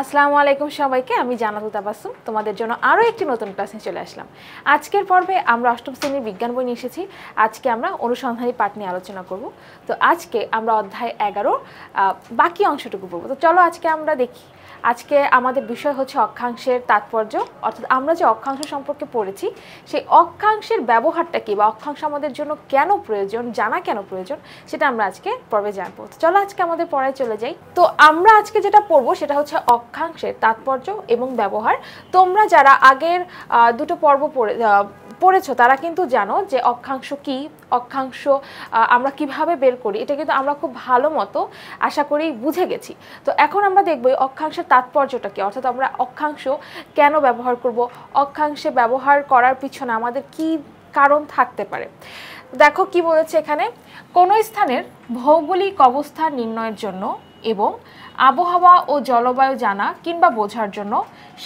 আসসালামু আলাইকুম সবাইকে আমি জানাতুল তাবাসুম তোমাদের জন্য আরও একটি নতুন ক্লাস নিয়ে চলে আসলাম আজকের পর্বে আমরা অষ্টম শ্রেণীর বিজ্ঞান বই নিয়ে এসেছি আজকে আমরা অনুসন্ধানী পাঠ নিয়ে আলোচনা করব তো আজকে আমরা অধ্যায় এগারো বাকি অংশটুকু পড়ব তো চলো আজকে আমরা দেখি আজকে আমাদের বিষয় হচ্ছে অক্ষাংশের তাৎপর্য অর্থাৎ আমরা যে অক্ষাংশ সম্পর্কে পড়েছি সেই অক্ষাংশের ব্যবহারটা কী বা অক্ষাংশ আমাদের জন্য কেন প্রয়োজন জানা কেন প্রয়োজন সেটা আমরা আজকে পর্বে জানবো চলো আজকে আমাদের পড়ায় চলে যাই তো আমরা আজকে যেটা পড়বো সেটা হচ্ছে অক্ষাংশের তাৎপর্য এবং ব্যবহার তোমরা যারা আগের দুটো পর্ব পড়ে পড়েছো তারা কিন্তু জানো যে অক্ষাংশ কি অক্ষাংশ আমরা কিভাবে বের করি এটা কিন্তু আমরা খুব ভালো মতো আশা করি বুঝে গেছি তো এখন আমরা দেখব অক্ষাংশের তাৎপর্যটা কি অর্থাৎ আমরা অক্ষাংশ কেন ব্যবহার করব অক্ষাংশে ব্যবহার করার পিছনে আমাদের কি কারণ থাকতে পারে দেখো কি বলেছে এখানে কোনো স্থানের ভৌগোলিক অবস্থা নির্ণয়ের জন্য এবং আবহাওয়া ও জলবায়ু জানা কিংবা বোঝার জন্য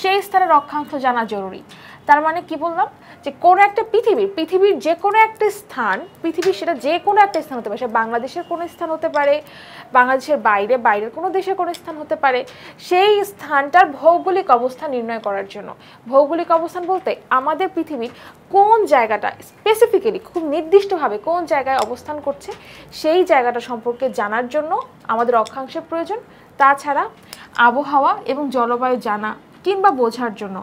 সেই স্থানের অক্ষাংশ জানা জরুরি তার মানে কি বললাম যে কোনো একটা পৃথিবীর পৃথিবীর যে কোনো একটা স্থান পৃথিবীর সেটা যে কোনো একটা স্থান হতে পারে সেটা বাংলাদেশের কোনো স্থান হতে পারে বাংলাদেশের বাইরে বাইরের কোনো দেশের কোনো স্থান হতে পারে সেই স্থানটার ভৌগোলিক অবস্থান নির্ণয় করার জন্য ভৌগোলিক অবস্থান বলতে আমাদের পৃথিবীর কোন জায়গাটা স্পেসিফিক্যালি খুব নির্দিষ্টভাবে কোন জায়গায় অবস্থান করছে সেই জায়গাটা সম্পর্কে জানার জন্য আমাদের অক্ষাংশের প্রয়োজন তাছাড়া আবহাওয়া এবং জলবায়ু জানা কিংবা বোঝার জন্য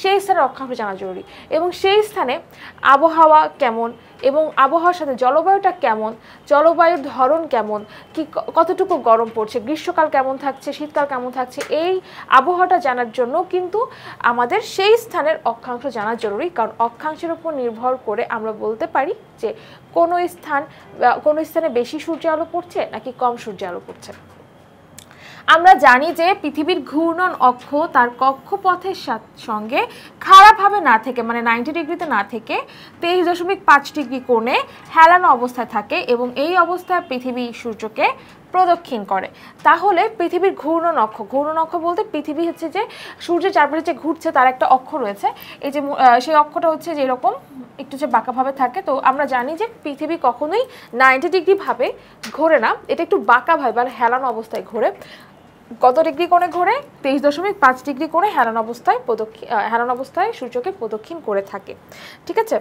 সেই স্থানের অক্ষাংশ জানা জরুরি এবং সেই স্থানে আবহাওয়া কেমন এবং আবহাওয়ার সাথে জলবায়ুটা কেমন জলবায়ুর ধরন কেমন কি কতটুকু গরম পড়ছে গ্রীষ্মকাল কেমন থাকছে শীতকাল কেমন থাকছে এই আবহাওয়াটা জানার জন্য কিন্তু আমাদের সেই স্থানের অক্ষাংশ জানা জরুরি কারণ অক্ষাংশের উপর নির্ভর করে আমরা বলতে পারি যে কোনো স্থান কোনো স্থানে বেশি সূর্য আলো পড়ছে নাকি কম সূর্য আলো পড়ছে আমরা জানি যে পৃথিবীর ঘূর্ণন অক্ষ তার কক্ষপথের সঙ্গে খারাপভাবে না থেকে মানে নাইনটি ডিগ্রিতে না থেকে তেইশ দশমিক পাঁচ ডিগ্রি কোণে হেলানো অবস্থায় থাকে এবং এই অবস্থায় পৃথিবী সূর্যকে প্রদক্ষিণ করে তাহলে পৃথিবীর ঘূর্ণন অক্ষ ঘূর্ণন অক্ষ বলতে পৃথিবী হচ্ছে যে সূর্যের চারপাশে যে ঘুরছে তার একটা অক্ষ রয়েছে এই যে সেই অক্ষটা হচ্ছে যে এরকম একটু যে বাঁকাভাবে থাকে তো আমরা জানি যে পৃথিবী কখনোই নাইনটি ডিগ্রিভাবে ঘোরে না এটা একটু বাঁকাভাবে বা মানে হেলানো অবস্থায় ঘোরে কত ডিগ্রি কোণে ঘোরে তেইশ দশমিক পাঁচ ডিগ্রি কোণে হেরান অবস্থায় প্রদক্ষিণ হেরান অবস্থায় সূর্যকে প্রদক্ষিণ করে থাকে ঠিক আছে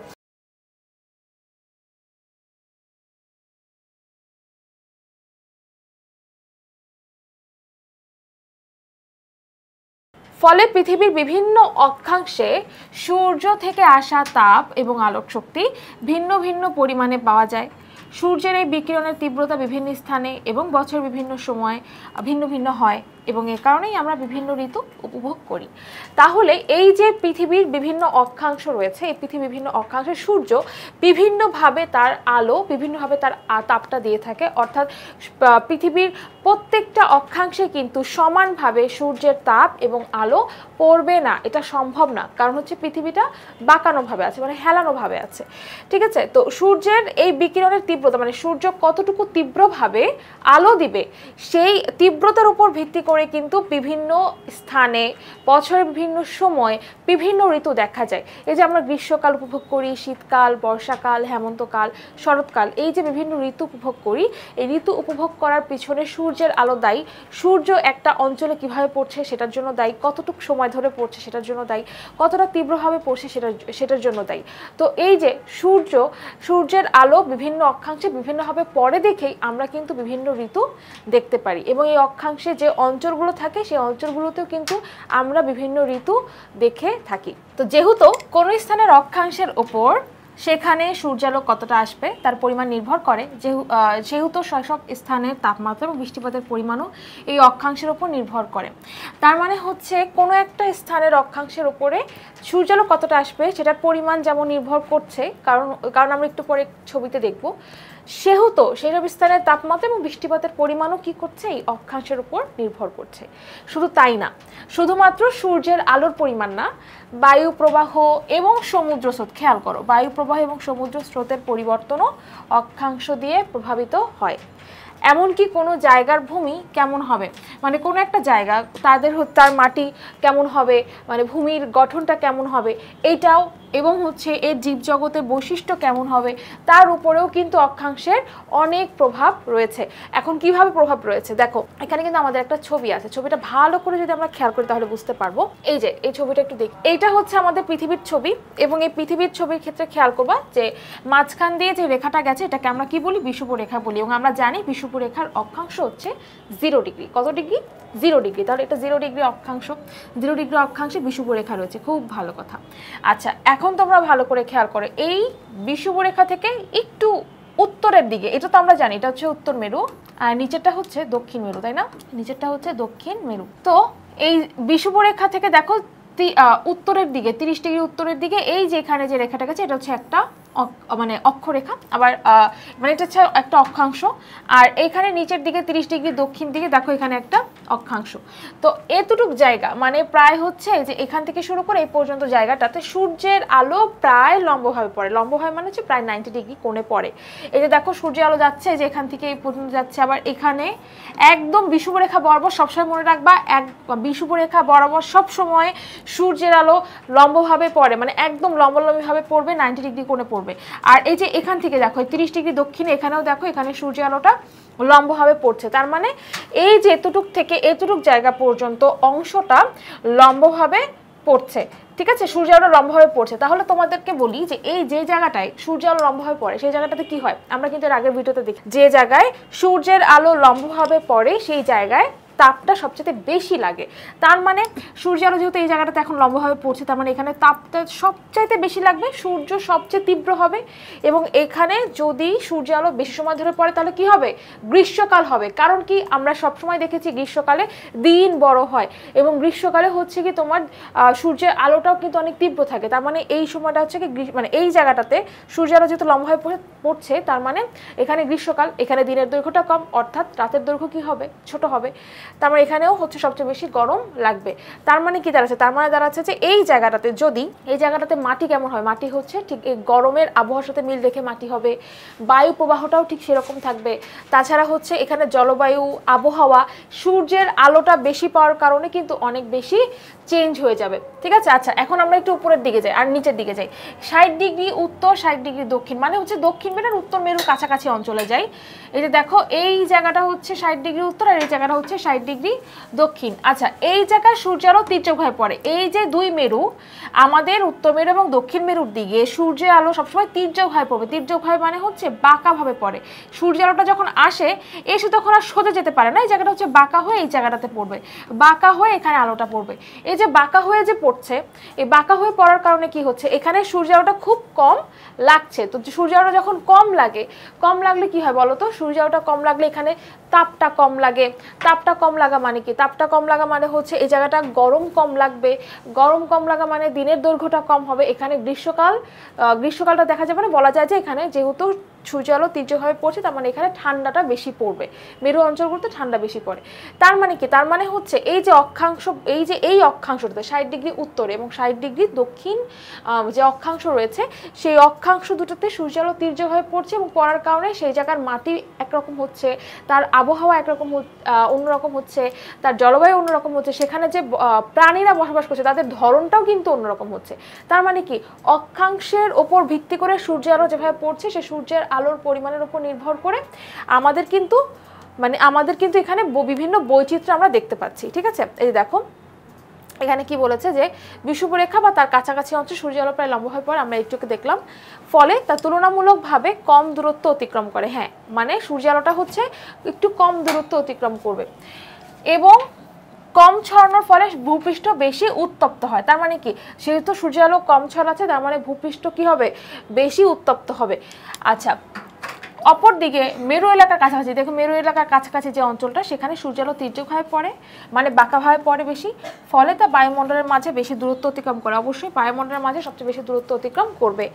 ফলে পৃথিবীর বিভিন্ন অক্ষাংশে সূর্য থেকে আসা তাপ এবং আলোক শক্তি ভিন্ন ভিন্ন পরিমাণে পাওয়া যায় সূর্যের এই বিকিরণের তীব্রতা বিভিন্ন স্থানে এবং বছর বিভিন্ন সময়ে ভিন্ন ভিন্ন হয় এবং এ কারণেই আমরা বিভিন্ন ঋতু উপভোগ করি তাহলে এই যে পৃথিবীর বিভিন্ন অক্ষাংশ রয়েছে এই পৃথিবীর বিভিন্ন অক্ষাংশে সূর্য বিভিন্নভাবে তার আলো বিভিন্নভাবে তার তাপটা দিয়ে থাকে অর্থাৎ পৃথিবীর প্রত্যেকটা অক্ষাংশে কিন্তু সমানভাবে সূর্যের তাপ এবং আলো পড়বে না এটা সম্ভব না কারণ হচ্ছে পৃথিবীটা বাঁকানোভাবে আছে মানে হেলানোভাবে আছে ঠিক আছে তো সূর্যের এই বিকিরণের তীব্রতা মানে সূর্য কতটুকু তীব্রভাবে আলো দিবে সেই তীব্রতার উপর ভিত্তি করে করে কিন্তু বিভিন্ন স্থানে বছরের বিভিন্ন সময় বিভিন্ন ঋতু দেখা যায় এই যে আমরা গ্রীষ্মকাল উপভোগ করি শীতকাল বর্ষাকাল হেমন্তকাল শরৎকাল এই যে বিভিন্ন ঋতু উপভোগ করি এই ঋতু উপভোগ করার পিছনে সূর্যের আলো দায়ী সূর্য একটা অঞ্চলে কিভাবে পড়ছে সেটার জন্য দায়ী কতটুকু সময় ধরে পড়ছে সেটার জন্য দায়ী কতটা তীব্রভাবে পড়ছে সেটা সেটার জন্য দায়ী তো এই যে সূর্য সূর্যের আলো বিভিন্ন অক্ষাংশে বিভিন্নভাবে পরে দেখেই আমরা কিন্তু বিভিন্ন ঋতু দেখতে পারি এবং এই অক্ষাংশে যে অঞ্চল অঞ্চলগুলো থাকে সেই অঞ্চলগুলোতেও কিন্তু আমরা বিভিন্ন ঋতু দেখে থাকি তো যেহেতু কোনো স্থানের অক্ষাংশের ওপর সেখানে সূর্যালোক কতটা আসবে তার পরিমাণ নির্ভর করে যেহেতু সব স্থানের তাপমাত্রা এবং বৃষ্টিপাতের পরিমাণও এই অক্ষাংশের ওপর নির্ভর করে তার মানে হচ্ছে কোনো একটা স্থানের অক্ষাংশের ওপরে সূর্যালোক কতটা আসবে সেটার পরিমাণ যেমন নির্ভর করছে কারণ কারণ আমরা একটু পরে ছবিতে দেখব সেহেতু সেসব স্থানের তাপমাত্রা এবং বৃষ্টিপাতের পরিমাণও কি করছে এই অক্ষাংশের উপর নির্ভর করছে শুধু তাই না শুধুমাত্র সূর্যের আলোর পরিমাণ না বায়ু প্রবাহ এবং সমুদ্র স্রোত খেয়াল করো বায়ু প্রবাহ এবং সমুদ্র স্রোতের পরিবর্তনও অক্ষাংশ দিয়ে প্রভাবিত হয় এমনকি কোনো জায়গার ভূমি কেমন হবে মানে কোনো একটা জায়গা তাদের তার মাটি কেমন হবে মানে ভূমির গঠনটা কেমন হবে এইটাও এবং হচ্ছে এর জীবজগতের বৈশিষ্ট্য কেমন হবে তার উপরেও কিন্তু অক্ষাংশের অনেক প্রভাব রয়েছে এখন কিভাবে প্রভাব রয়েছে দেখো এখানে কিন্তু আমাদের একটা ছবি আছে ছবিটা ভালো করে যদি আমরা খেয়াল করি তাহলে বুঝতে পারবো এই যে এই ছবিটা একটু দেখি এইটা হচ্ছে আমাদের পৃথিবীর ছবি এবং এই পৃথিবীর ছবির ক্ষেত্রে খেয়াল করবা যে মাঝখান দিয়ে যে রেখাটা গেছে এটাকে আমরা কি বলি বিষুপুর রেখা বলি এবং আমরা জানি বিষুপুর রেখার অক্ষাংশ হচ্ছে জিরো ডিগ্রি কত ডিগ্রি জিরো ডিগ্রি তাহলে এটা জিরো ডিগ্রি অক্ষাংশ জিরো ডিগ্রি অক্ষাংশে বিষুপুর রেখা রয়েছে খুব ভালো কথা আচ্ছা এখন তোমরা ভালো করে খেয়াল করো এই বিষুবরেখা থেকে একটু উত্তরের দিকে এটা তো আমরা জানি এটা হচ্ছে উত্তর মেরু আর নিচেরটা হচ্ছে দক্ষিণ মেরু তাই না নিচেরটা হচ্ছে দক্ষিণ মেরু তো এই বিষুবরেখা থেকে দেখো উত্তরের দিকে তিরিশ ডিগ্রি উত্তরের দিকে এই যেখানে যে রেখাটা গেছে এটা হচ্ছে একটা মানে অক্ষরেখা আবার মানে এটা হচ্ছে একটা অক্ষাংশ আর এখানে নিচের দিকে তিরিশ ডিগ্রি দক্ষিণ দিকে দেখো এখানে একটা অক্ষাংশ তো এতটুক জায়গা মানে প্রায় হচ্ছে যে এখান থেকে শুরু করে এই পর্যন্ত জায়গাটাতে সূর্যের আলো প্রায় লম্বভাবে পড়ে লম্বভাবে মানে হচ্ছে প্রায় নাইনটি ডিগ্রি কোণে পড়ে এই যে দেখো সূর্যের আলো যাচ্ছে যে এখান থেকে এই পর্যন্ত যাচ্ছে আবার এখানে একদম বিষুবরেখা বরাবর সবসময় মনে রাখবা এক বিষুবরেখা বরাবর সবসময় সূর্যের আলো লম্বভাবে পড়ে মানে একদম লম্বলম্বীভাবে পড়বে নাইনটি ডিগ্রি কোণে পড়বে পড়বে আর এই যে এখান থেকে দেখো তিরিশ ডিগ্রি দক্ষিণে এখানেও দেখো এখানে সূর্য আলোটা লম্বভাবে পড়ছে তার মানে এই যে এতটুক থেকে এতটুক জায়গা পর্যন্ত অংশটা লম্বভাবে পড়ছে ঠিক আছে সূর্য আলো লম্বভাবে পড়ছে তাহলে তোমাদেরকে বলি যে এই যে জায়গাটায় সূর্য আলো লম্বভাবে পড়ে সেই জায়গাটাতে কি হয় আমরা কিন্তু এর আগের ভিডিওতে দেখি যে জায়গায় সূর্যের আলো লম্বভাবে পড়ে সেই জায়গায় তাপটা সবচেয়ে বেশি লাগে তার মানে সূর্য আলো যেহেতু এই জায়গাটাতে এখন লম্বভাবে পড়ছে তার মানে এখানে তাপটা সবচাইতে বেশি লাগবে সূর্য সবচেয়ে তীব্র হবে এবং এখানে যদি সূর্য আলো বেশি সময় ধরে পড়ে তাহলে কি হবে গ্রীষ্মকাল হবে কারণ কি আমরা সবসময় দেখেছি গ্রীষ্মকালে দিন বড় হয় এবং গ্রীষ্মকালে হচ্ছে কি তোমার সূর্যের আলোটাও কিন্তু অনেক তীব্র থাকে তার মানে এই সময়টা হচ্ছে কি মানে এই জায়গাটাতে সূর্য আলো যেহেতু লম্বভাবে হয়ে পড়ছে তার মানে এখানে গ্রীষ্মকাল এখানে দিনের দৈর্ঘ্যটা কম অর্থাৎ রাতের দৈর্ঘ্য কি হবে ছোট হবে তার মানে এখানেও হচ্ছে সবচেয়ে বেশি গরম লাগবে তার মানে কি দাঁড়াচ্ছে তার মানে দাঁড়াচ্ছে যে এই জায়গাটাতে যদি এই জায়গাটাতে মাটি কেমন হয় মাটি হচ্ছে ঠিক এই গরমের আবহাওয়ার সাথে মিল রেখে মাটি হবে বায়ু প্রবাহটাও ঠিক সেরকম থাকবে তাছাড়া হচ্ছে এখানে জলবায়ু আবহাওয়া সূর্যের আলোটা বেশি পাওয়ার কারণে কিন্তু অনেক বেশি চেঞ্জ হয়ে যাবে ঠিক আছে আচ্ছা এখন আমরা একটু উপরের দিকে যাই আর নিচের দিকে যাই ষাট ডিগ্রি উত্তর ষাট ডিগ্রি দক্ষিণ মানে হচ্ছে দক্ষিণ মেরুর উত্তর মেরুর কাছাকাছি অঞ্চলে যাই এই যে দেখো এই জায়গাটা হচ্ছে ষাট ডিগ্রি উত্তর আর এই জায়গাটা হচ্ছে ষাট ডিগ্রি দক্ষিণ আচ্ছা এই জায়গায় আলো তীর্যক হয়ে পড়ে এই যে দুই মেরু আমাদের উত্তর মেরু এবং দক্ষিণ মেরুর দিকে সূর্যের আলো সবসময় তীর্যক হয়ে পড়বে তীর্যক হয় মানে হচ্ছে বাঁকাভাবে পড়ে সূর্যের আলোটা যখন আসে এসে তখন আর সোজা যেতে পারে না এই জায়গাটা হচ্ছে বাঁকা হয়ে এই জায়গাটাতে পড়বে বাঁকা হয়ে এখানে আলোটা পড়বে এই যে বাঁকা হয়ে যে পড়ছে এই বাঁকা হয়ে পড়ার কারণে কি হচ্ছে এখানে সূর্য আলোটা খুব কম লাগছে তো সূর্য আলোটা যখন কম লাগে কম লাগলে কি হয় বলতো সূর্য আলোটা কম লাগলে এখানে তাপটা কম লাগে তাপটা কম লাগা মানে কি তাপটা কম লাগা মানে হচ্ছে এই জায়গাটা গরম কম লাগবে গরম কম লাগা মানে দিনের দৈর্ঘ্যটা কম হবে এখানে গ্রীষ্মকাল গ্রীষ্মকালটা দেখা যাবে না বলা যায় যে এখানে যেহেতু সূর্য আলো তীর্যভাবে পড়ছে তার মানে এখানে ঠান্ডাটা বেশি পড়বে মেরু অঞ্চলগুলোতে ঠান্ডা বেশি পড়ে তার মানে কি তার মানে হচ্ছে এই যে অক্ষাংশ এই যে এই অক্ষাংশটাতে ষাট ডিগ্রি উত্তরে এবং ষাট ডিগ্রি দক্ষিণ যে অক্ষাংশ রয়েছে সেই অক্ষাংশ দুটোতে সূর্য আলো তীর্যভাবে পড়ছে এবং পড়ার কারণে সেই জায়গার মাটি একরকম হচ্ছে তার আবহাওয়া একরকম অন্যরকম হচ্ছে তার জলবায়ু অন্যরকম হচ্ছে সেখানে যে প্রাণীরা বসবাস করছে তাদের ধরনটাও কিন্তু অন্যরকম হচ্ছে তার মানে কি অক্ষাংশের ওপর ভিত্তি করে সূর্যের আলো যেভাবে পড়ছে সে সূর্যের আলোর পরিমাণের ওপর নির্ভর করে আমাদের কিন্তু মানে আমাদের কিন্তু এখানে বিভিন্ন বৈচিত্র্য আমরা দেখতে পাচ্ছি ঠিক আছে এই দেখো এখানে কি বলেছে যে বিষুবরেখা বা তার কাছাকাছি অঞ্চল সূর্য আলো প্রায় লম্ব হয়ে পড়ে আমরা একটুকে দেখলাম ফলে তা তুলনামূলকভাবে কম দূরত্ব অতিক্রম করে হ্যাঁ মানে সূর্য আলোটা হচ্ছে একটু কম দূরত্ব অতিক্রম করবে এবং কম ছড়ানোর ফলে ভূপৃষ্ঠ বেশি উত্তপ্ত হয় তার মানে কি সেহেতু সূর্য আলো কম ছড়াচ্ছে তার মানে ভূপৃষ্ঠ কি হবে বেশি উত্তপ্ত হবে আচ্ছা অপরদিকে মেরু এলাকার কাছাকাছি দেখো মেরু এলাকার কাছাকাছি যে অঞ্চলটা সেখানে সূর্যালো তির্যকভাবে পড়ে মানে বাঁকাভাবে পড়ে বেশি ফলে তা বায়ুমণ্ডলের মাঝে বেশি দূরত্ব অতিক্রম করে অবশ্যই বায়ুমণ্ডলের মাঝে সবচেয়ে বেশি দূরত্ব অতিক্রম করবে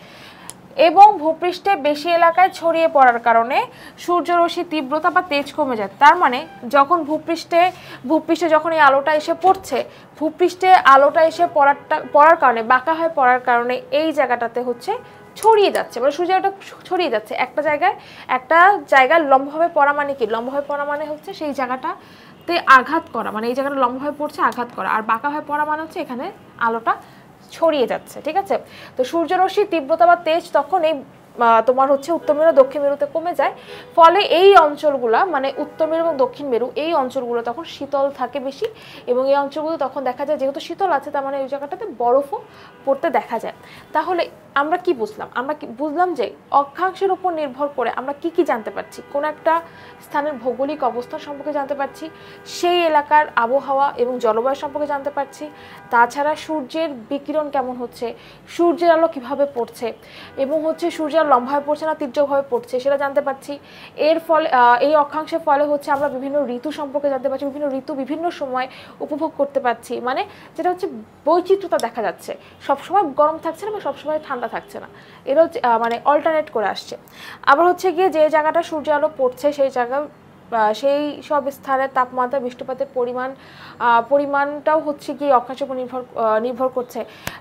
এবং ভূপৃষ্ঠে বেশি এলাকায় ছড়িয়ে পড়ার কারণে সূর্যরশ্মি তীব্রতা বা তেজ কমে যায় তার মানে যখন ভূপৃষ্ঠে ভূপৃষ্ঠে যখন এই আলোটা এসে পড়ছে ভূপৃষ্ঠে আলোটা এসে পড়ারটা পড়ার কারণে বাঁকা হয়ে পড়ার কারণে এই জায়গাটাতে হচ্ছে ছড়িয়ে যাচ্ছে মানে সূর্যের আলোটা ছড়িয়ে যাচ্ছে একটা জায়গায় একটা জায়গায় লম্বভাবে পড়া মানে কি লম্বভাবে পড়া মানে হচ্ছে সেই জায়গাটাতে আঘাত করা মানে এই জায়গাটা লম্বভাবে পড়ছে আঘাত করা আর বাঁকাভাবে পড়া মানে হচ্ছে এখানে আলোটা ছড়িয়ে যাচ্ছে ঠিক আছে তো সূর্যরশ্মির তীব্রতা বা তেজ তখন এই তোমার হচ্ছে উত্তর মেরু দক্ষিণ মেরুতে কমে যায় ফলে এই অঞ্চলগুলা মানে উত্তর মেরু এবং দক্ষিণ মেরু এই অঞ্চলগুলো তখন শীতল থাকে বেশি এবং এই অঞ্চলগুলো তখন দেখা যায় যেহেতু শীতল আছে তার মানে ওই জায়গাটাতে বরফও পড়তে দেখা যায় তাহলে আমরা কি বুঝলাম আমরা কি বুঝলাম যে অক্ষাংশের উপর নির্ভর করে আমরা কি কি জানতে পারছি কোন একটা স্থানের ভৌগোলিক অবস্থা সম্পর্কে জানতে পারছি সেই এলাকার আবহাওয়া এবং জলবায়ু সম্পর্কে জানতে পারছি তাছাড়া সূর্যের বিকিরণ কেমন হচ্ছে সূর্যের আলো কিভাবে পড়ছে এবং হচ্ছে সূর্যের হয়ে পড়ছে না তীর্যকভাবে পড়ছে সেটা জানতে পারছি এর ফলে এই অক্ষাংশের ফলে হচ্ছে আমরা বিভিন্ন ঋতু সম্পর্কে জানতে পারছি বিভিন্ন ঋতু বিভিন্ন সময় উপভোগ করতে পারছি মানে যেটা হচ্ছে বৈচিত্র্যতা দেখা যাচ্ছে সবসময় গরম থাকছে না বা সবসময় ঠান্ডা থাকছে না এরা মানে অল্টারনেট করে আসছে আবার হচ্ছে গিয়ে যে জায়গাটা সূর্য আলো পড়ছে সেই জায়গা সেই সব স্থানের তাপমাত্রা বৃষ্টিপাতের পরিমাণ পরিমাণটাও হচ্ছে কি অক্ষাংশের উপর নির্ভর নির্ভর করছে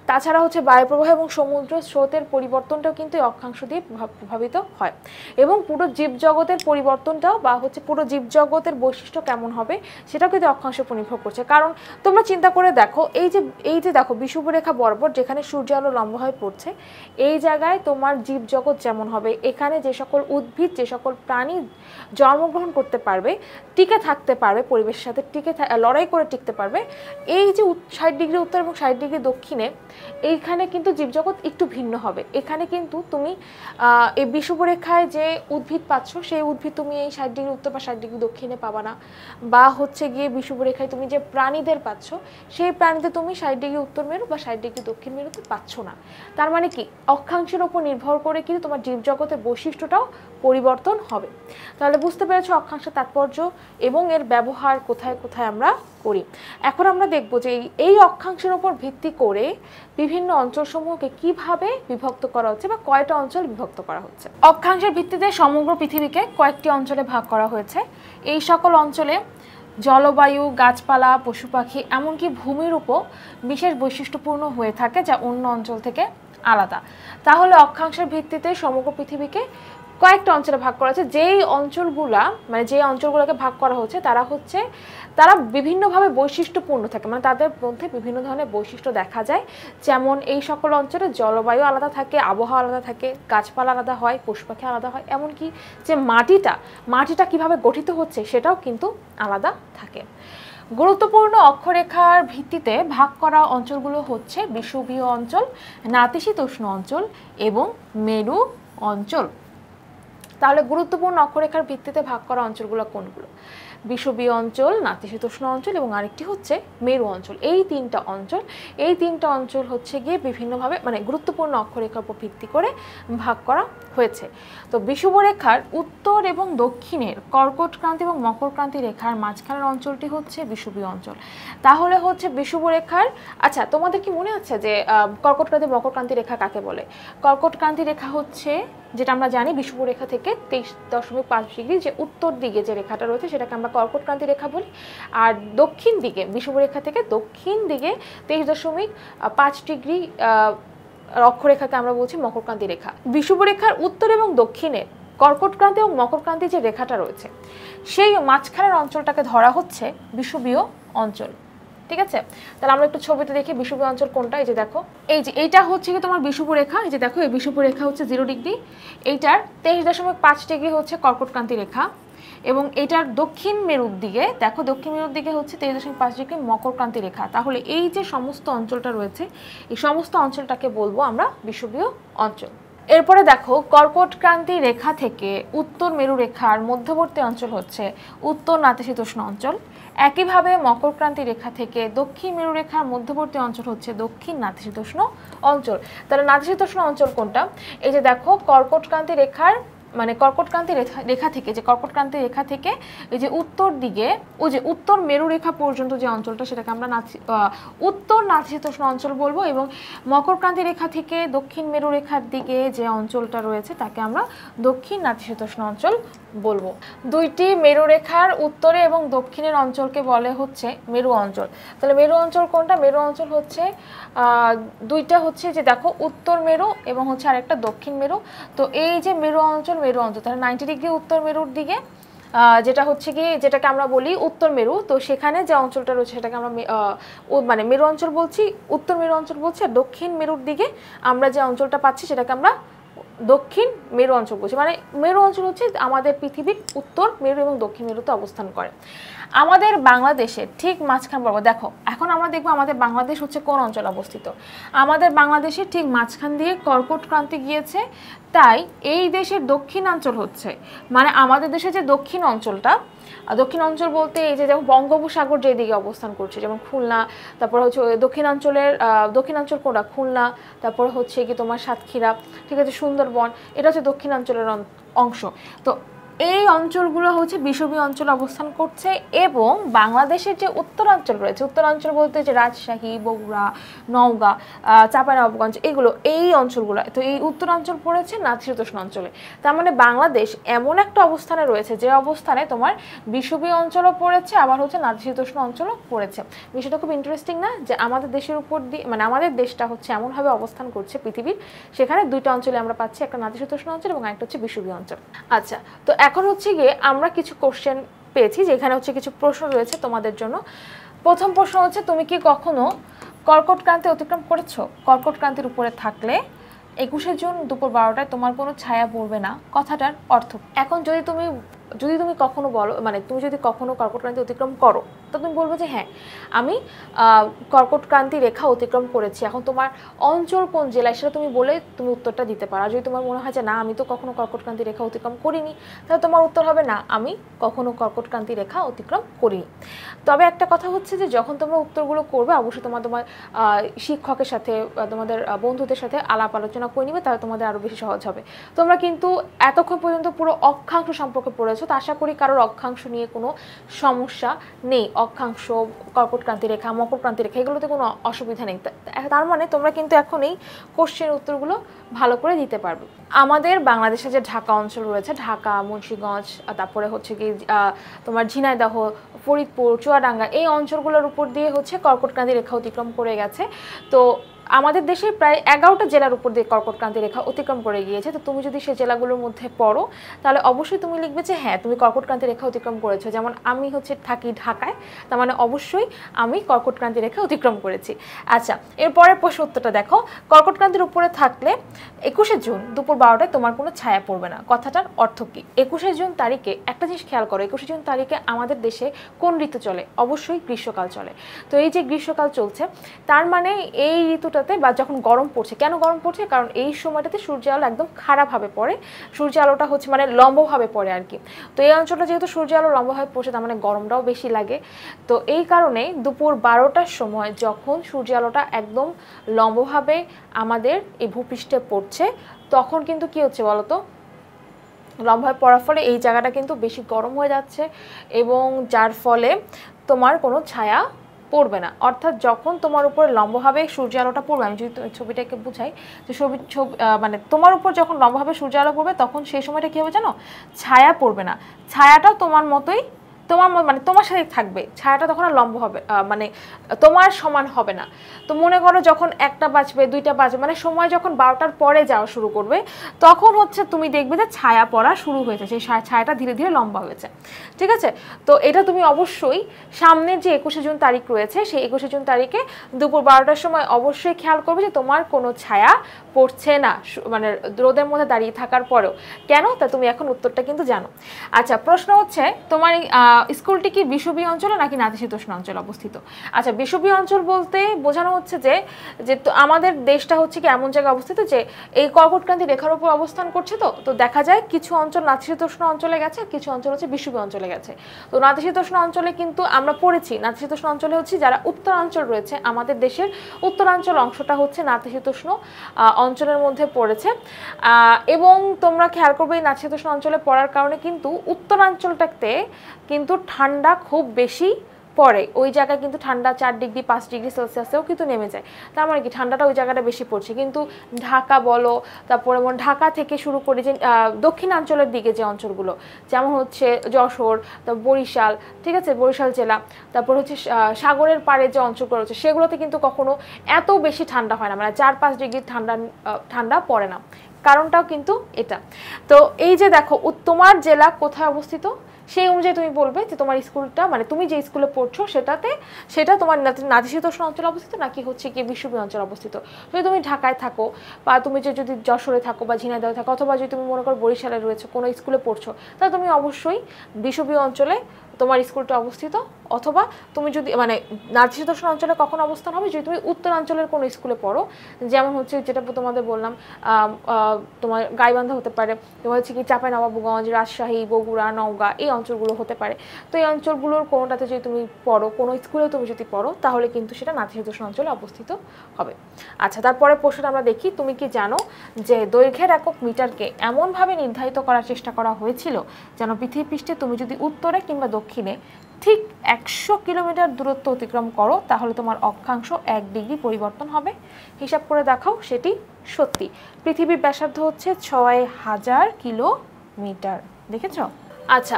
তাছাড়া হচ্ছে বায়ুপ্রবাহ এবং সমুদ্র স্রোতের পরিবর্তনটাও কিন্তু অক্ষাংশ দিয়ে প্রভাবিত হয় এবং পুরো জীবজগতের পরিবর্তনটাও বা হচ্ছে পুরো জীবজগতের বৈশিষ্ট্য কেমন হবে সেটাও কিন্তু অক্ষাংশের উপর নির্ভর করছে কারণ তোমরা চিন্তা করে দেখো এই যে এই যে দেখো বিষুবরেখা বরাবর যেখানে সূর্য আলো লম্বা হয়ে পড়ছে এই জায়গায় তোমার জীবজগৎ যেমন হবে এখানে যে সকল উদ্ভিদ যে সকল প্রাণী জন্মগ্রহণ করতে পারবে টিকে থাকতে পারবে পরিবেশের সাথে টিকে লড়াই করে টিকতে পারবে এই যে ষাট ডিগ্রি উত্তর এবং ষাট ডিগ্রি দক্ষিণে এইখানে কিন্তু জীবজগৎ একটু ভিন্ন হবে এখানে কিন্তু তুমি এই বিষুবরেখায় যে উদ্ভিদ পাচ্ছ সেই উদ্ভিদ তুমি এই ষাট ডিগ্রি উত্তর বা ষাট ডিগ্রি দক্ষিণে পাবা না বা হচ্ছে গিয়ে বিষুবরেখায় তুমি যে প্রাণীদের পাচ্ছ সেই প্রাণীতে তুমি ষাট ডিগ্রি উত্তর মেরু বা ষাট ডিগ্রি দক্ষিণ মেরুতে পাচ্ছ না তার মানে কি অক্ষাংশের ওপর নির্ভর করে কিন্তু তোমার জীবজগতের বৈশিষ্ট্যটাও পরিবর্তন হবে তাহলে বুঝতে পেরেছ অক্ষাংশের তাৎপর্য এবং এর ব্যবহার কোথায় কোথায় আমরা করি এখন আমরা দেখব যে এই অক্ষাংশের উপর ভিত্তি করে বিভিন্ন অঞ্চলসমূহকে কিভাবে বিভক্ত করা হচ্ছে বা কয়টা অঞ্চল বিভক্ত করা হচ্ছে অক্ষাংশের ভিত্তিতে সমগ্র পৃথিবীকে কয়েকটি অঞ্চলে ভাগ করা হয়েছে এই সকল অঞ্চলে জলবায়ু গাছপালা পশু পাখি এমনকি উপর বিশেষ বৈশিষ্ট্যপূর্ণ হয়ে থাকে যা অন্য অঞ্চল থেকে আলাদা তাহলে অক্ষাংশের ভিত্তিতে সমগ্র পৃথিবীকে কয়েকটা অঞ্চলে ভাগ করা হচ্ছে যেই অঞ্চলগুলা মানে যে অঞ্চলগুলোকে ভাগ করা হচ্ছে তারা হচ্ছে তারা বিভিন্নভাবে বৈশিষ্ট্যপূর্ণ থাকে মানে তাদের মধ্যে বিভিন্ন ধরনের বৈশিষ্ট্য দেখা যায় যেমন এই সকল অঞ্চলে জলবায়ু আলাদা থাকে আবহাওয়া আলাদা থাকে গাছপালা আলাদা হয় পশু পাখি আলাদা হয় এমনকি যে মাটিটা মাটিটা কিভাবে গঠিত হচ্ছে সেটাও কিন্তু আলাদা থাকে গুরুত্বপূর্ণ অক্ষরেখার ভিত্তিতে ভাগ করা অঞ্চলগুলো হচ্ছে বিষুবীয় অঞ্চল নাতিশীতোষ্ণ অঞ্চল এবং মেরু অঞ্চল তাহলে গুরুত্বপূর্ণ অক্ষরেখার ভিত্তিতে ভাগ করা অঞ্চলগুলো কোনগুলো বিষুবীয় অঞ্চল নাতিশীতোষ্ণ অঞ্চল এবং আরেকটি হচ্ছে মেরু অঞ্চল এই তিনটা অঞ্চল এই তিনটা অঞ্চল হচ্ছে গিয়ে বিভিন্নভাবে মানে গুরুত্বপূর্ণ অক্ষরেখার উপর ভিত্তি করে ভাগ করা হয়েছে তো বিষুবরেখার উত্তর এবং দক্ষিণের কর্কটক্রান্তি এবং মকরক্রান্তি রেখার মাঝখানের অঞ্চলটি হচ্ছে বিষুবীয় অঞ্চল তাহলে হচ্ছে বিষুবরেখার আচ্ছা তোমাদের কি মনে আছে যে কর্কটক্রান্তি মকরক্রান্তি রেখা কাকে বলে কর্কটক্রান্তি রেখা হচ্ছে যেটা আমরা জানি বিষুবরেখা থেকে তেইশ দশমিক পাঁচ ডিগ্রি যে উত্তর দিকে যে রেখাটা রয়েছে সেটাকে আমরা কর্কটক্রান্তি রেখা বলি আর দক্ষিণ দিকে বিষুবরেখা থেকে দক্ষিণ দিকে তেইশ দশমিক পাঁচ ডিগ্রি অক্ষরেখাকে আমরা বলছি মকরক্রান্তি রেখা বিষুবরেখার উত্তর এবং দক্ষিণে কর্কটক্রান্তি এবং মকরক্রান্তি যে রেখাটা রয়েছে সেই মাঝখানের অঞ্চলটাকে ধরা হচ্ছে বিষুবীয় অঞ্চল ঠিক আছে তাহলে আমরা একটু ছবিতে দেখি বিষুব অঞ্চল কোনটা এই যে দেখো এই যে এইটা হচ্ছে কি তোমার বিষুব রেখা এই যে দেখো এই বিষুব রেখা হচ্ছে জিরো ডিগ্রি এইটার তেইশ দশমিক পাঁচ ডিগ্রি হচ্ছে কর্কটকান্তি রেখা এবং এটার দক্ষিণ মেরুর দিকে দেখো দক্ষিণ মেরুর দিকে হচ্ছে তেইশ দশমিক পাঁচ ডিগ্রি মকরক্রান্তি রেখা তাহলে এই যে সমস্ত অঞ্চলটা রয়েছে এই সমস্ত অঞ্চলটাকে বলবো আমরা বিষুবীয় অঞ্চল এরপরে দেখো কর্কটক্রান্তি রেখা থেকে উত্তর মেরু রেখার মধ্যবর্তী অঞ্চল হচ্ছে উত্তর নাতিশীতোষ্ণ অঞ্চল একইভাবে মকরক্রান্তি রেখা থেকে দক্ষিণ মেরুরেখার মধ্যবর্তী অঞ্চল হচ্ছে দক্ষিণ নাতিশীতোষ্ণ অঞ্চল তাহলে নাতিশীতোষ্ণ অঞ্চল কোনটা এই যে দেখো কর্কটক্রান্তি রেখার মানে কর্কটক্রান্তি রেখা রেখা থেকে যে কর্কটক্রান্তি রেখা থেকে এই যে উত্তর দিকে ওই যে উত্তর মেরু রেখা পর্যন্ত যে অঞ্চলটা সেটাকে আমরা নাচি উত্তর নাতিশীতোষ্ণ অঞ্চল বলবো এবং মকরক্রান্তি রেখা থেকে দক্ষিণ মেরু রেখার দিকে যে অঞ্চলটা রয়েছে তাকে আমরা দক্ষিণ নাতিশীতোষ্ণ অঞ্চল বলবো দুইটি মেরু রেখার উত্তরে এবং দক্ষিণের অঞ্চলকে বলে হচ্ছে মেরু অঞ্চল তাহলে মেরু অঞ্চল কোনটা মেরু অঞ্চল হচ্ছে দুইটা হচ্ছে যে দেখো উত্তর মেরু এবং হচ্ছে আরেকটা দক্ষিণ মেরু তো এই যে মেরু অঞ্চল মেরু অঞ্চল তাহলে নাইনটি ডিগ্রি উত্তর মেরুর দিকে যেটা হচ্ছে কি যেটাকে আমরা বলি উত্তর মেরু তো সেখানে যে অঞ্চলটা রয়েছে সেটাকে আমরা মানে মেরু অঞ্চল বলছি উত্তর মেরু অঞ্চল বলছি আর দক্ষিণ মেরুর দিকে আমরা যে অঞ্চলটা পাচ্ছি সেটাকে আমরা দক্ষিণ মেরু অঞ্চল বলছি মানে মেরু অঞ্চল হচ্ছে আমাদের পৃথিবীর উত্তর মেরু এবং দক্ষিণ মেরুতে অবস্থান করে আমাদের বাংলাদেশে ঠিক মাঝখান বরাবর দেখো এখন আমরা দেখবো আমাদের বাংলাদেশ হচ্ছে কোন অঞ্চলে অবস্থিত আমাদের বাংলাদেশের ঠিক মাঝখান দিয়ে কর্কট ক্রান্তি গিয়েছে তাই এই দেশের দক্ষিণাঞ্চল হচ্ছে মানে আমাদের দেশে যে দক্ষিণ অঞ্চলটা দক্ষিণ অঞ্চল বলতে এই যে যেমন বঙ্গোপসাগর যেদিকে অবস্থান করছে যেমন খুলনা তারপর হচ্ছে দক্ষিণাঞ্চলের দক্ষিণাঞ্চল কোনটা খুলনা তারপর হচ্ছে কি তোমার সাতক্ষীরা ঠিক আছে সুন্দরবন এটা হচ্ছে দক্ষিণাঞ্চলের অংশ তো এই অঞ্চলগুলো হচ্ছে বিষুবী অঞ্চল অবস্থান করছে এবং বাংলাদেশের যে উত্তরাঞ্চল রয়েছে উত্তরাঞ্চল বলতে যে রাজশাহী বগুড়া নওগাঁ চাঁপানবাবগঞ্জ এগুলো এই অঞ্চলগুলো তো এই উত্তরাঞ্চল পড়েছে নাতিশীতোষ্ণ অঞ্চলে তার মানে বাংলাদেশ এমন একটা অবস্থানে রয়েছে যে অবস্থানে তোমার বিষুবী অঞ্চলও পড়েছে আবার হচ্ছে নাতিশীতোষ্ণ অঞ্চলও পড়েছে বিষয়টা খুব ইন্টারেস্টিং না যে আমাদের দেশের উপর দিয়ে মানে আমাদের দেশটা হচ্ছে এমনভাবে অবস্থান করছে পৃথিবীর সেখানে দুইটা অঞ্চলে আমরা পাচ্ছি একটা নাতিশীতোষ্ণ অঞ্চল এবং একটা হচ্ছে বিষুবী অঞ্চল আচ্ছা তো এখন হচ্ছে গিয়ে আমরা কিছু কোশ্চেন পেয়েছি যেখানে হচ্ছে কিছু প্রশ্ন রয়েছে তোমাদের জন্য প্রথম প্রশ্ন হচ্ছে তুমি কি কখনো কর্কট ক্রান্তি অতিক্রম করেছো কর্কট ক্রান্তির উপরে থাকলে একুশে জুন দুপুর বারোটায় তোমার কোনো ছায়া পড়বে না কথাটার অর্থ এখন যদি তুমি যদি তুমি কখনো বলো মানে তুমি যদি কখনো কর্কটক্রান্তি অতিক্রম করো তো তুমি বলবো যে হ্যাঁ আমি কর্কটক্রান্তি রেখা অতিক্রম করেছি এখন তোমার অঞ্চল কোন জেলায় সেটা তুমি বলে তুমি উত্তরটা দিতে পারো যদি তোমার মনে হয় যে না আমি তো কখনো কর্কটক্রান্তি রেখা অতিক্রম করিনি তাহলে তোমার উত্তর হবে না আমি কখনো কর্কটক্রান্তি রেখা অতিক্রম করিনি তবে একটা কথা হচ্ছে যে যখন তোমরা উত্তরগুলো করবে অবশ্যই তোমার তোমার শিক্ষকের সাথে তোমাদের বন্ধুদের সাথে আলাপ আলোচনা করে নিবে তাহলে তোমাদের আরও বেশি সহজ হবে তোমরা কিন্তু এতক্ষণ পর্যন্ত পুরো অক্ষাংশ সম্পর্কে পড়েছ বছর তো আশা করি কারোর অক্ষাংশ নিয়ে কোনো সমস্যা নেই অক্ষাংশ কর্কট ক্রান্তি রেখা মকর ক্রান্তি রেখা এগুলোতে কোনো অসুবিধা নেই তার মানে তোমরা কিন্তু এখন এই কোশ্চেন উত্তরগুলো ভালো করে দিতে পারবে আমাদের বাংলাদেশে যে ঢাকা অঞ্চল রয়েছে ঢাকা মুন্সীগঞ্জ তারপরে হচ্ছে কি তোমার ঝিনাইদহ ফরিদপুর চুয়াডাঙ্গা এই অঞ্চলগুলোর উপর দিয়ে হচ্ছে কর্কটক্রান্তি রেখা অতিক্রম করে গেছে তো আমাদের দেশে প্রায় এগারোটা জেলার উপর দিয়ে কর্কটক্রান্তি রেখা অতিক্রম করে গিয়েছে তো তুমি যদি সেই জেলাগুলোর মধ্যে পড়ো তাহলে অবশ্যই তুমি লিখবে যে হ্যাঁ তুমি কর্কটক্রান্তি রেখা অতিক্রম করেছো যেমন আমি হচ্ছে থাকি ঢাকায় তার মানে অবশ্যই আমি কর্কটক্রান্তি রেখা অতিক্রম করেছি আচ্ছা এরপরের প্রশ্ন উত্তরটা দেখো কর্কটক্রান্তির উপরে থাকলে একুশে জুন দুপুর বারোটায় তোমার কোনো ছায়া পড়বে না কথাটার অর্থ কী একুশে জুন তারিখে একটা জিনিস খেয়াল করো একুশে জুন তারিখে আমাদের দেশে কোন ঋতু চলে অবশ্যই গ্রীষ্মকাল চলে তো এই যে গ্রীষ্মকাল চলছে তার মানে এই ঋতুটা সময়টাতে বা যখন গরম পড়ছে কেন গরম পড়ছে কারণ এই সময়টাতে সূর্য আলো একদম খারাপভাবে পড়ে সূর্য আলোটা হচ্ছে মানে লম্বভাবে পড়ে আর কি তো এই অঞ্চলটা যেহেতু সূর্য আলো লম্বভাবে পড়ছে তার মানে গরমটাও বেশি লাগে তো এই কারণে দুপুর বারোটার সময় যখন সূর্য আলোটা একদম লম্বভাবে আমাদের এই ভূপৃষ্ঠে পড়ছে তখন কিন্তু কি হচ্ছে বলতো লম্বায় পড়ার ফলে এই জায়গাটা কিন্তু বেশি গরম হয়ে যাচ্ছে এবং যার ফলে তোমার কোনো ছায়া পড়বে না অর্থাৎ যখন তোমার উপরে লম্বভাবে সূর্য আলোটা পড়বে আমি যদি ছবিটাকে বুঝাই যে ছবি মানে তোমার উপর যখন লম্বভাবে সূর্য আলো পড়বে তখন সেই সময়টা কী হবে জানো ছায়া পড়বে না ছায়াটাও তোমার মতোই তোমার মানে তোমার সাথে থাকবে ছায়াটা তখন আর লম্ব হবে মানে তোমার সমান হবে না তো মনে করো যখন একটা বাঁচবে দুইটা বাঁচবে মানে সময় যখন বারোটার পরে যাওয়া শুরু করবে তখন হচ্ছে তুমি দেখবে যে ছায়া পড়া শুরু হয়েছে সেই ছায়াটা ধীরে ধীরে লম্বা হয়েছে ঠিক আছে তো এটা তুমি অবশ্যই সামনের যে একুশে জুন তারিখ রয়েছে সেই একুশে জুন তারিখে দুপুর বারোটার সময় অবশ্যই খেয়াল করবে যে তোমার কোনো ছায়া পড়ছে না মানে রোদের মধ্যে দাঁড়িয়ে থাকার পরেও কেন তা তুমি এখন উত্তরটা কিন্তু জানো আচ্ছা প্রশ্ন হচ্ছে তোমার এই স্কুলটি কি বিষুবী অঞ্চলে নাকি নাতিশীতোষ্ণ অঞ্চলে অবস্থিত আচ্ছা বিষুবীয় অঞ্চল বলতে বোঝানো হচ্ছে যে যে আমাদের দেশটা হচ্ছে কি এমন জায়গায় অবস্থিত যে এই কর্কটক্রান্তি রেখার উপর অবস্থান করছে তো তো দেখা যায় কিছু অঞ্চল নাতিশীতোষ্ণ অঞ্চলে গেছে কিছু অঞ্চল হচ্ছে বিশুবি অঞ্চলে গেছে তো নাতিশীতোষ্ণ অঞ্চলে কিন্তু আমরা পড়েছি নাতিশীতোষ্ণ অঞ্চলে হচ্ছে যারা উত্তরাঞ্চল রয়েছে আমাদের দেশের উত্তরাঞ্চল অংশটা হচ্ছে নাতিশীতোষ্ণ অঞ্চলের মধ্যে পড়েছে এবং তোমরা খেয়াল করবে এই নাতিশীতোষ্ণ অঞ্চলে পড়ার কারণে কিন্তু উত্তরাঞ্চলটাতে কিন্তু ঠান্ডা খুব বেশি পরে ওই জায়গায় কিন্তু ঠান্ডা চার ডিগ্রি পাঁচ ডিগ্রি সেলসিয়াসেও কিন্তু নেমে যায় তার মানে কি ঠান্ডাটা ওই জায়গাটা বেশি পড়ছে কিন্তু ঢাকা বলো তারপরে যেমন ঢাকা থেকে শুরু করে যে দক্ষিণাঞ্চলের দিকে যে অঞ্চলগুলো যেমন হচ্ছে যশোর বরিশাল ঠিক আছে বরিশাল জেলা তারপর হচ্ছে সাগরের পাড়ে যে অঞ্চলগুলো রয়েছে সেগুলোতে কিন্তু কখনো এত বেশি ঠান্ডা হয় না মানে চার পাঁচ ডিগ্রি ঠান্ডা ঠান্ডা পড়ে না কারণটাও কিন্তু এটা তো এই যে দেখো তোমার জেলা কোথায় অবস্থিত সেই অনুযায়ী তুমি বলবে যে তোমার স্কুলটা মানে তুমি যে স্কুলে পড়ছো সেটাতে সেটা তোমার নাতিশীতোষ্ণ অঞ্চলে অবস্থিত নাকি হচ্ছে কি বিশ্ববি অঞ্চলে অবস্থিত যদি তুমি ঢাকায় থাকো বা তুমি যে যদি যশোরে থাকো বা ঝিনাইদহে থাকো অথবা যদি তুমি মনে করো বরিশালে রয়েছে কোনো স্কুলে পড়ছো তাহলে তুমি অবশ্যই বিশ্ববি অঞ্চলে তোমার স্কুলটা অবস্থিত অথবা তুমি যদি মানে নাতিশীতোষ্ণ অঞ্চলে কখন অবস্থান হবে যদি তুমি উত্তরাঞ্চলের কোনো স্কুলে পড়ো যেমন হচ্ছে যেটা তোমাদের বললাম তোমার গাইবান্ধা হতে পারে তোমার হচ্ছে কি চাঁপাইনবাবগঞ্জ রাজশাহী বগুড়া নওগাঁ এই অঞ্চলগুলো হতে পারে তো এই অঞ্চলগুলোর কোনোটাতে যদি তুমি পড়ো কোনো স্কুলে তুমি যদি পড়ো তাহলে কিন্তু সেটা নাতিশীতোষ্ণ অঞ্চলে অবস্থিত হবে আচ্ছা তারপরে প্রশ্নটা আমরা দেখি তুমি কি জানো যে দৈর্ঘ্যের একক মিটারকে এমনভাবে নির্ধারিত করার চেষ্টা করা হয়েছিল যেন পৃথিবী পৃষ্ঠে তুমি যদি উত্তরে কিংবা দক্ষিণে ঠিক একশো কিলোমিটার দূরত্ব অতিক্রম করো তাহলে তোমার অক্ষাংশ এক ডিগ্রি পরিবর্তন হবে হিসাব করে দেখাও সেটি সত্যি পৃথিবীর ব্যাসার্ধ হচ্ছে ছয় হাজার কিলোমিটার দেখেছ আচ্ছা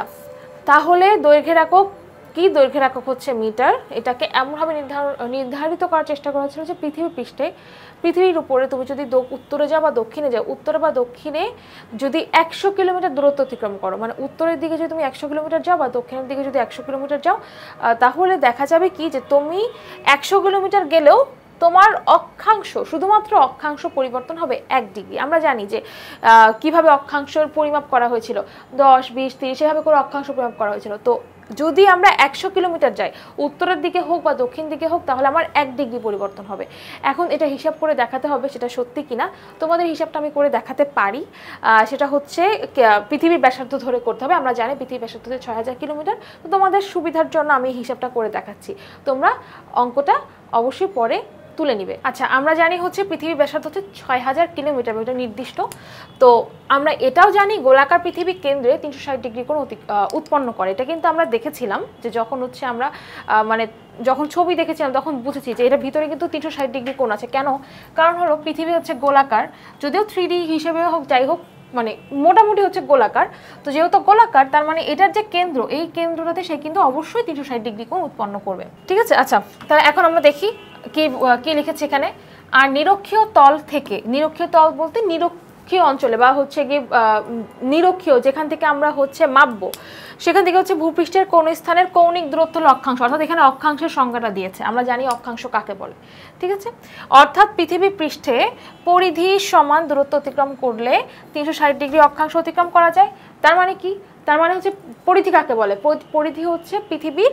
তাহলে দৈর্ঘ্যের একক কি দৈর্ঘ্যের একক হচ্ছে মিটার এটাকে এমনভাবে নির্ধারিত করার চেষ্টা করা হচ্ছিল যে পৃথিবী পৃষ্ঠে পৃথিবীর উপরে তুমি যদি উত্তরে যাও বা দক্ষিণে যাও উত্তরে বা দক্ষিণে যদি একশো কিলোমিটার দূরত্ব অতিক্রম করো মানে উত্তরের দিকে যদি তুমি একশো কিলোমিটার যাও বা দক্ষিণের দিকে যদি একশো কিলোমিটার যাও তাহলে দেখা যাবে কি যে তুমি একশো কিলোমিটার গেলেও তোমার অক্ষাংশ শুধুমাত্র অক্ষাংশ পরিবর্তন হবে এক ডিগ্রি আমরা জানি যে কিভাবে অক্ষাংশর পরিমাপ করা হয়েছিল দশ বিশ তিরিশ এভাবে করে অক্ষাংশ পরিমাপ করা হয়েছিল তো যদি আমরা একশো কিলোমিটার যাই উত্তরের দিকে হোক বা দক্ষিণ দিকে হোক তাহলে আমার এক ডিগ্রি পরিবর্তন হবে এখন এটা হিসাব করে দেখাতে হবে সেটা সত্যি কিনা তোমাদের হিসাবটা আমি করে দেখাতে পারি সেটা হচ্ছে পৃথিবীর ব্যাসার্ধ ধরে করতে হবে আমরা জানি পৃথিবীর ব্যাসার্ধ হচ্ছে ছয় হাজার কিলোমিটার তো তোমাদের সুবিধার জন্য আমি হিসাবটা করে দেখাচ্ছি তোমরা অঙ্কটা অবশ্যই পরে তুলে নিবে আচ্ছা আমরা জানি হচ্ছে পৃথিবীর ব্যাসার্ধ হচ্ছে ছয় হাজার কিলোমিটার এটা নির্দিষ্ট তো আমরা এটাও জানি গোলাকার পৃথিবী কেন্দ্রে তিনশো ষাট ডিগ্রি কোণ উৎপন্ন করে এটা কিন্তু আমরা দেখেছিলাম যে যখন হচ্ছে আমরা মানে যখন ছবি দেখেছিলাম তখন বুঝেছি যে এটা ভিতরে কিন্তু তিনশো ষাট ডিগ্রি কোণ আছে কেন কারণ হলো পৃথিবী হচ্ছে গোলাকার যদিও থ্রি হিসেবে হোক যাই হোক মানে মোটামুটি হচ্ছে গোলাকার তো যেহেতু গোলাকার তার মানে এটার যে কেন্দ্র এই কেন্দ্রটাতে সে কিন্তু অবশ্যই তিনশো ষাট ডিগ্রি কোণ উৎপন্ন করবে ঠিক আছে আচ্ছা তাহলে এখন আমরা দেখি কি লিখেছে এখানে আর নিরক্ষীয় তল থেকে নিরক্ষীয় তল বলতে নিরক্ষীয় অঞ্চলে বা হচ্ছে কি নিরক্ষীয় যেখান থেকে আমরা হচ্ছে মাপব সেখান থেকে হচ্ছে ভূপৃষ্ঠের কোন স্থানের কৌণিক দূরত্ব লক্ষাংশ অর্থাৎ এখানে অক্ষাংশের সংজ্ঞাটা দিয়েছে আমরা জানি অক্ষাংশ কাকে বলে ঠিক আছে অর্থাৎ পৃথিবী পৃষ্ঠে পরিধি সমান দূরত্ব অতিক্রম করলে তিনশো ডিগ্রি অক্ষাংশ অতিক্রম করা যায় তার মানে কি তার মানে হচ্ছে পরিধি কাকে বলে পরিধি হচ্ছে পৃথিবীর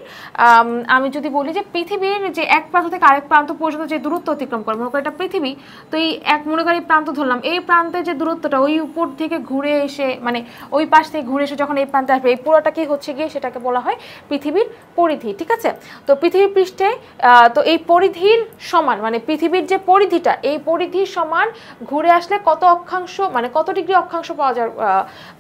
আমি যদি বলি যে পৃথিবীর যে এক প্রান্ত থেকে আরেক প্রান্ত পর্যন্ত যে দূরত্ব অতিক্রম করে মনে করি এটা পৃথিবী তো এই এক মনে করি প্রান্ত ধরলাম এই প্রান্তের যে দূরত্বটা ওই উপর থেকে ঘুরে এসে মানে ওই পাশ থেকে ঘুরে এসে যখন এই প্রান্তে আসবে এই পুরোটাকে হচ্ছে গিয়ে সেটাকে বলা হয় পৃথিবীর পরিধি ঠিক আছে তো পৃথিবীর পৃষ্ঠে তো এই পরিধির সমান মানে পৃথিবীর যে পরিধিটা এই পরিধির সমান ঘুরে আসলে কত অক্ষাংশ মানে কত ডিগ্রি অক্ষাংশ পাওয়া যাওয়ার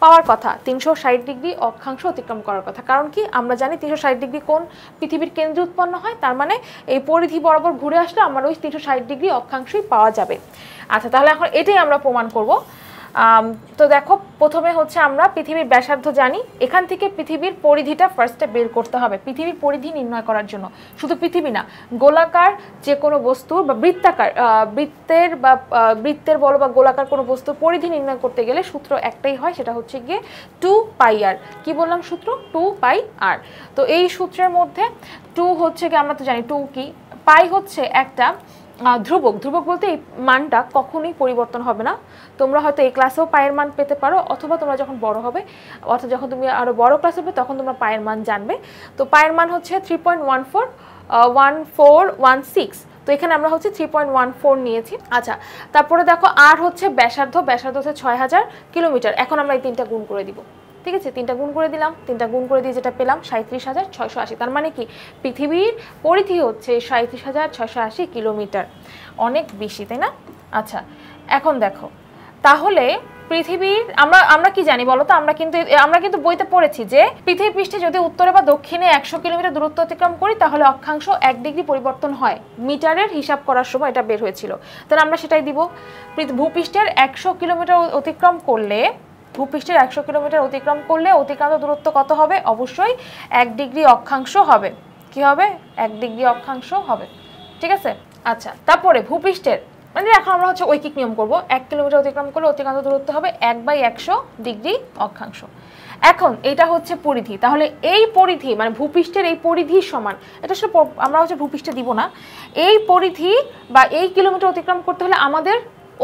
পাওয়ার কথা তিনশো ষাট ডিগ্রি ডিগ্রি অক্ষাংশ অতিক্রম করার কথা কারণ কি আমরা জানি তিনশো ষাট ডিগ্রি কোন পৃথিবীর কেন্দ্রে উৎপন্ন হয় তার মানে এই পরিধি বরাবর ঘুরে আসলে আমার ওই তিনশো ষাট ডিগ্রি অক্ষাংশই পাওয়া যাবে আচ্ছা তাহলে এখন এটাই আমরা প্রমাণ করব তো দেখো প্রথমে হচ্ছে আমরা পৃথিবীর ব্যাসার্ধ জানি এখান থেকে পৃথিবীর পরিধিটা ফার্স্টে বের করতে হবে পৃথিবীর পরিধি নির্ণয় করার জন্য শুধু পৃথিবী না গোলাকার যে কোনো বস্তু বা বৃত্তাকার বৃত্তের বা বৃত্তের বলো বা গোলাকার কোনো বস্তু পরিধি নির্ণয় করতে গেলে সূত্র একটাই হয় সেটা হচ্ছে গিয়ে টু পাই আর কি বললাম সূত্র টু পাই আর তো এই সূত্রের মধ্যে টু হচ্ছে গিয়ে আমরা তো জানি টু কি পাই হচ্ছে একটা ধ্রুবক ধ্রুবক বলতে এই মানটা কখনোই পরিবর্তন হবে না তোমরা হয়তো এই ক্লাসেও পায়ের মান পেতে পারো অথবা তোমরা যখন বড় হবে অর্থাৎ যখন তুমি আরও বড় ক্লাস হবে তখন তোমরা পায়ের মান জানবে তো পায়ের মান হচ্ছে three point one four one four one six তো এখানে আমরা হচ্ছে থ্রি পয়েন্ট ওয়ান ফোর নিয়েছি আচ্ছা তারপরে দেখো আর হচ্ছে ব্যাসার্ধ ব্যাসার্ধ হচ্ছে ছয় হাজার কিলোমিটার এখন আমরা এই তিনটা গুণ করে দিব ঠিক আছে তিনটা গুণ করে দিলাম তিনটা গুণ করে দিয়ে যেটা পেলাম সাঁত্রিশ হাজার ছয়শো আশি তার মানে কি পৃথিবীর পরিধি হচ্ছে সাঁত্রিশ হাজার ছয়শো আশি কিলোমিটার অনেক বেশি তাই না আচ্ছা এখন দেখো তাহলে পৃথিবীর আমরা আমরা কি জানি বলো তো আমরা কিন্তু আমরা কিন্তু বইতে পড়েছি যে পৃথিবী পৃষ্ঠে যদি উত্তরে বা দক্ষিণে একশো কিলোমিটার দূরত্ব অতিক্রম করি তাহলে অক্ষাংশ এক ডিগ্রি পরিবর্তন হয় মিটারের হিসাব করার সময় এটা বের হয়েছিল তাহলে আমরা সেটাই দিব ভূপৃষ্ঠের একশো কিলোমিটার অতিক্রম করলে ভূপৃষ্ঠের একশো কিলোমিটার অতিক্রম করলে অতিক্রান্ত দূরত্ব কত হবে অবশ্যই এক ডিগ্রি অক্ষাংশ হবে কি হবে এক ডিগ্রি অক্ষাংশ হবে ঠিক আছে আচ্ছা তারপরে ভূপৃষ্ঠের মানে এখন আমরা হচ্ছে ঐকিক নিয়ম করব এক কিলোমিটার অতিক্রম করলে অতিক্রান্ত দূরত্ব হবে এক বাই একশো ডিগ্রি অক্ষাংশ এখন এটা হচ্ছে পরিধি তাহলে এই পরিধি মানে ভূপৃষ্ঠের এই পরিধি সমান এটা সব আমরা হচ্ছে ভূপৃষ্ঠে দিব না এই পরিধি বা এই কিলোমিটার অতিক্রম করতে হলে আমাদের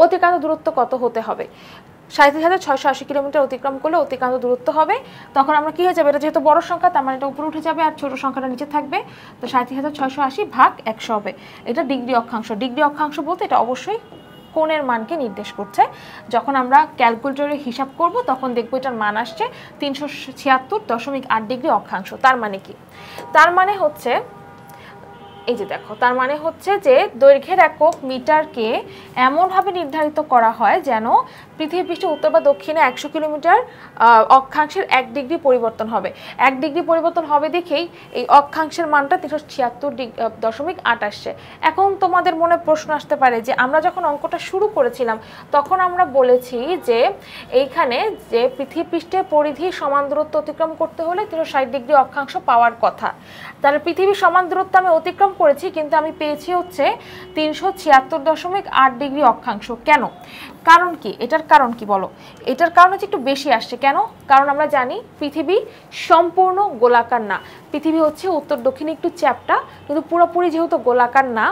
অতিক্রান্ত দূরত্ব কত হতে হবে সাঁত্রিশ হাজার ছয়শো আশি কিলোমিটার অতিক্রম করলে অতিক্রান্ত দূরত্ব হবে তখন আমরা কী হয়ে যাবে এটা যেহেতু বড় সংখ্যা তার মানে এটা উপরে উঠে যাবে আর ছোট সংখ্যাটা নিচে থাকবে তো সাঁত্রিশ হাজার ছয়শো আশি ভাগ একশো হবে এটা ডিগ্রি অক্ষাংশ ডিগ্রি অক্ষাংশ বলতে এটা অবশ্যই কোণের মানকে নির্দেশ করছে যখন আমরা ক্যালকুলেটরে হিসাব করব তখন দেখব এটার মান আসছে তিনশো ছিয়াত্তর দশমিক আট ডিগ্রি অক্ষাংশ তার মানে কি তার মানে হচ্ছে এই যে দেখো তার মানে হচ্ছে যে দৈর্ঘ্যের একক মিটারকে এমনভাবে নির্ধারিত করা হয় যেন পৃথিবী পৃষ্ঠে উত্তর বা দক্ষিণে একশো কিলোমিটার অক্ষাংশের এক ডিগ্রি পরিবর্তন হবে এক ডিগ্রি পরিবর্তন হবে দেখেই এই অক্ষাংশের মানটা তিনশো ছিয়াত্তর দশমিক আট আসছে এখন তোমাদের মনে প্রশ্ন আসতে পারে যে আমরা যখন অঙ্কটা শুরু করেছিলাম তখন আমরা বলেছি যে এইখানে যে পৃথিবী পৃষ্ঠে পরিধি সমান দূরত্ব অতিক্রম করতে হলে তিনশো ষাট ডিগ্রি অক্ষাংশ পাওয়ার কথা তাহলে পৃথিবীর সমান দূরত্ব আমি অতিক্রম করেছি কিন্তু আমি পেয়েছি হচ্ছে তিনশো ছিয়াত্তর দশমিক আট ডিগ্রি অক্ষাংশ কেন কারণ কি এটার কারণ কি বলো এটার কারণ হচ্ছে একটু বেশি আসছে কেন কারণ আমরা জানি পৃথিবী সম্পূর্ণ গোলাকার না পৃথিবী হচ্ছে উত্তর দক্ষিণে একটু চ্যাপটা কিন্তু পুরোপুরি যেহেতু গোলাকার না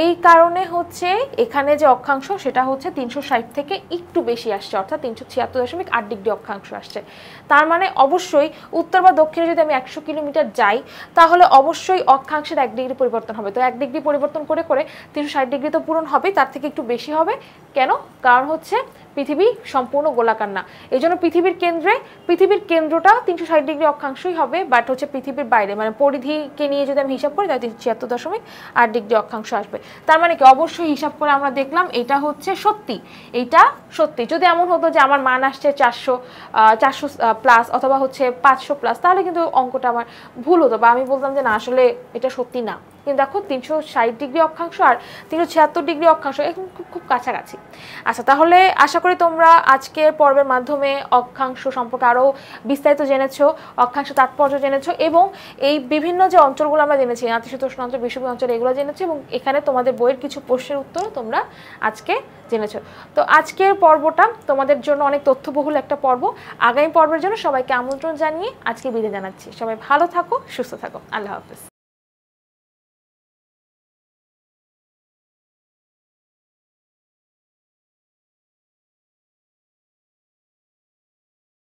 এই কারণে হচ্ছে এখানে যে অক্ষাংশ সেটা হচ্ছে তিনশো থেকে একটু বেশি আসছে অর্থাৎ তিনশো ছিয়াত্তর দশমিক আট ডিগ্রি অক্ষাংশ আসছে তার মানে অবশ্যই উত্তর বা দক্ষিণে যদি আমি একশো কিলোমিটার যাই তাহলে অবশ্যই অক্ষাংশের এক ডিগ্রি পরিবর্তন হবে তো এক ডিগ্রি পরিবর্তন করে করে তিনশো ষাট ডিগ্রি তো পূরণ হবে তার থেকে একটু বেশি হবে কেন কারণ হচ্ছে পৃথিবী সম্পূর্ণ গোলাকার না এই জন্য পৃথিবীর কেন্দ্রে পৃথিবীর কেন্দ্রটা তিনশো ষাট ডিগ্রি অক্ষাংশই হবে বাট হচ্ছে পৃথিবীর বাইরে মানে পরিধিকে নিয়ে যদি আমি হিসাব করি তাহলে ছিয়াত্তর দশমিক আট ডিগ্রি অক্ষাংশ আসবে তার মানে কি অবশ্যই হিসাব করে আমরা দেখলাম এটা হচ্ছে সত্যি এইটা সত্যি যদি এমন হতো যে আমার মান আসছে চারশো চারশো প্লাস অথবা হচ্ছে পাঁচশো প্লাস তাহলে কিন্তু অঙ্কটা আমার ভুল হতো বা আমি বলতাম যে না আসলে এটা সত্যি না কিন্তু দেখো তিনশো ষাট ডিগ্রি অক্ষাংশ আর তিনশো ছিয়াত্তর ডিগ্রি অক্ষাংশ এখন খুব খুব কাছাকাছি আচ্ছা তাহলে আশা করি তোমরা আজকের পর্বের মাধ্যমে অক্ষাংশ সম্পর্কে আরও বিস্তারিত জেনেছ অক্ষাংশ তাৎপর্য জেনেছ এবং এই বিভিন্ন যে অঞ্চলগুলো আমরা জেনেছি নাতিশীতোষ্ণ অঞ্চল বিশ্বভূমি অঞ্চল এগুলো জেনেছি এবং এখানে তোমাদের বইয়ের কিছু প্রশ্নের উত্তর তোমরা আজকে জেনেছ তো আজকের পর্বটা তোমাদের জন্য অনেক তথ্যবহুল একটা পর্ব আগামী পর্বের জন্য সবাইকে আমন্ত্রণ জানিয়ে আজকে বিদায় জানাচ্ছি সবাই ভালো থাকো সুস্থ থাকো আল্লাহ হাফিজ